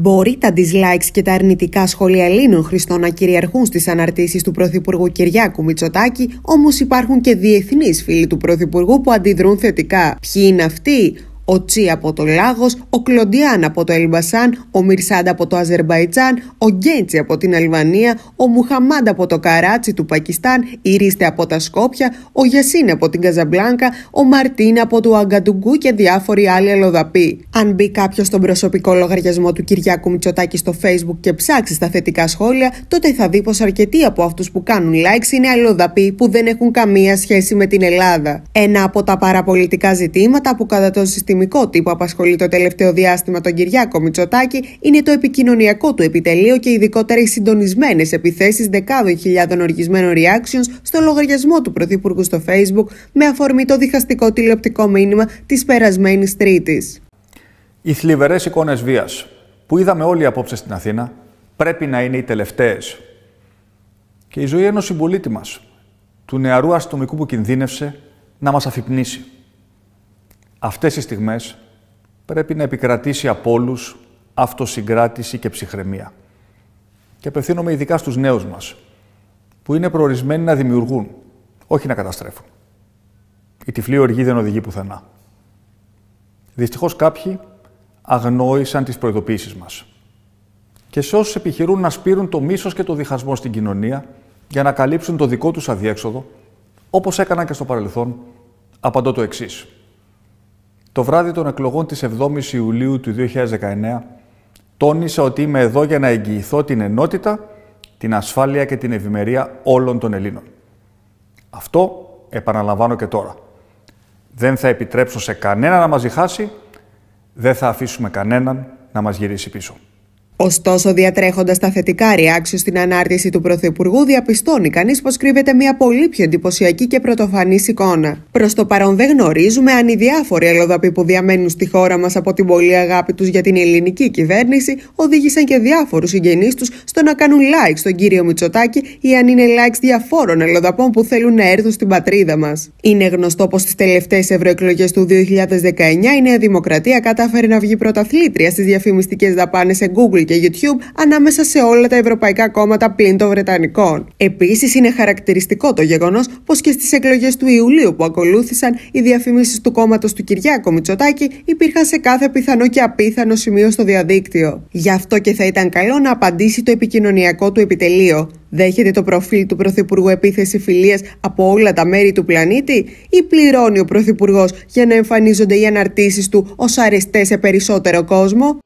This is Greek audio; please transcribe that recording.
Μπορεί τα dislikes και τα αρνητικά σχόλια Ελλήνων χρηστών να κυριαρχούν στις αναρτήσεις του Πρωθυπουργού Κυριάκου Μητσοτάκη, όμως υπάρχουν και διεθνείς φίλοι του Πρωθυπουργού που αντιδρούν θετικά. Ποιοι είναι αυτοί, ο Τσί από το Λάγος, ο Κλοντιάν από το Ελμπασάν, ο Μυρσάντα από το Αζερμπαϊτζάν, ο Γκέντσι από την Αλβανία, ο Μουχαμάντα από το Καράτσι του Πακιστάν, η Ρίστε από τα Σκόπια, ο Γιασίν από την Καζαμπλάνκα, ο Μαρτίν από το Αγκαντουγκού και διάφοροι άλλοι αλλοδαποί. Αν μπει κάποιος στον προσωπικό λογαριασμό του Κυριάκου Μητσοτάκη στο Facebook και ψάξει στα θετικά σχόλια, τότε θα δει πως αρκετοί από αυτούς που κάνουν likes είναι αλλοδαποί που δεν έχουν καμία σχέση με την Ελλάδα. Ένα από τα παραπολιτικά ζητήματα που κατά το συστημικό τύπο απασχολεί το τελευταίο διάστημα τον Κυριάκο Μητσοτάκη είναι το επικοινωνιακό του επιτελείο και ειδικότερα οι συντονισμένες επιθέσεις δεκάδων χιλιάδων οργισμένων reactions στο λογαριασμό του Πρωθυπουργού στο Facebook με αφορμή το διχαστικό τηλεοπτικό μήνυμα της περασμένης Τρίτης. Οι θλιβερές εικόνες βίας που είδαμε όλοι απόψε στην Αθήνα πρέπει να είναι οι τελευταίες. Και η ζωή ενός συμπολίτη μας, του νεαρού αστυνομικού που κινδύνευσε, να μας αφυπνήσει. Αυτές οι στιγμές πρέπει να επικρατήσει από όλους αυτοσυγκράτηση και ψυχραιμία. Και απευθύνομαι ειδικά στους νέους μας, που είναι προορισμένοι να δημιουργούν, όχι να καταστρέφουν. Η τυφλή οργή δεν οδηγεί πουθενά. Δυστυχώς κάποιοι αγνόησαν τις προειδοποίησεις μας. Και σε όσους επιχειρούν να σπείρουν το μίσος και το διχασμό στην κοινωνία για να καλύψουν το δικό τους αδιέξοδο, όπως έκαναν και στο παρελθόν, απαντώ το εξής. Το βράδυ των εκλογών της 7ης Ιουλίου του 2019 τόνισα ότι είμαι εδώ για να εγγυηθώ την ενότητα, την ασφάλεια και την ευημερία όλων των Ελλήνων. Αυτό επαναλαμβάνω και τώρα. Δεν θα επιτρέψω σε κανένα να μας διχάσει, δεν θα αφήσουμε κανέναν να μας γυρίσει πίσω. Ωστόσο, διατρέχοντας τα θετικά ριάξιο στην ανάρτηση του Πρωθυπουργού, διαπιστώνει κανείς πως κρύβεται μια πολύ πιο εντυπωσιακή και πρωτοφανής εικόνα. Προς το παρόν, δεν γνωρίζουμε αν οι διάφοροι αλλοδαποί που διαμένουν στη χώρα μας από την πολλή αγάπη τους για την ελληνική κυβέρνηση οδήγησαν και διάφορους συγγενείς τους στο να κάνουν like στον κύριο Μητσοτάκη ή αν είναι likes διαφόρων αλλοδαπών που θέλουν να έρθουν στην πατρίδα μας. Είναι γνωστό πως στις τελευταίες ευρωεκλογές του 2019 η Νέα Δημοκρατία κατάφερε να βγει πρωταθλήτρια στις διαφημιστικές δαπάνες σε Google και YouTube ανάμεσα σε όλα τα ευρωπαϊκά κόμματα πλην των Βρετανικών. Επίσης, είναι χαρακτηριστικό το γεγονός πως και στις εκλογές του Ιουλίου που ακολούθησαν, οι διαφημίσεις του κόμματος του Κυριάκου Μητσοτάκη υπήρχαν σε κάθε πιθανό και απίθανο σημείο στο διαδίκτυο. Γι' αυτό και θα ήταν καλό να απαντήσει το επικοινωνιακό του επιτελείο. Δέχεται το προφίλ του Πρωθυπουργού επίθεση φιλίας από όλα τα μέρη του πλανήτη ή πληρώνει ο Πρωθυπουργός για να εμφανίζονται οι αναρτήσεις του ως αρεστές σε περισσότερο κόσμο.